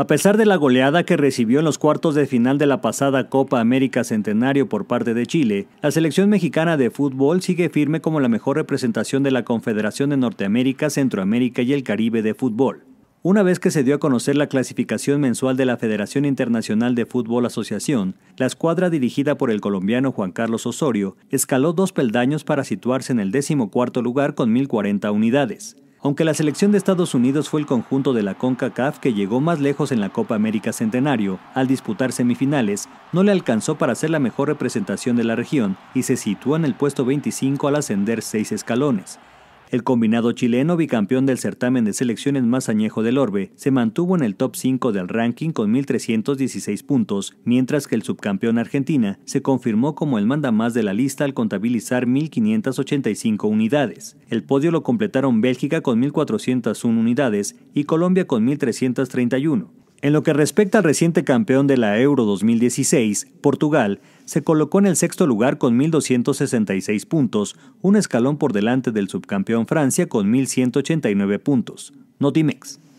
A pesar de la goleada que recibió en los cuartos de final de la pasada Copa América Centenario por parte de Chile, la selección mexicana de fútbol sigue firme como la mejor representación de la Confederación de Norteamérica, Centroamérica y el Caribe de fútbol. Una vez que se dio a conocer la clasificación mensual de la Federación Internacional de Fútbol Asociación, la escuadra dirigida por el colombiano Juan Carlos Osorio escaló dos peldaños para situarse en el cuarto lugar con 1.040 unidades. Aunque la selección de Estados Unidos fue el conjunto de la CONCACAF que llegó más lejos en la Copa América Centenario, al disputar semifinales, no le alcanzó para ser la mejor representación de la región y se sitúa en el puesto 25 al ascender seis escalones. El combinado chileno, bicampeón del certamen de selecciones más añejo del Orbe, se mantuvo en el top 5 del ranking con 1.316 puntos, mientras que el subcampeón Argentina se confirmó como el manda más de la lista al contabilizar 1.585 unidades. El podio lo completaron Bélgica con 1.401 unidades y Colombia con 1.331. En lo que respecta al reciente campeón de la Euro 2016, Portugal, se colocó en el sexto lugar con 1.266 puntos, un escalón por delante del subcampeón Francia con 1.189 puntos. Notimex.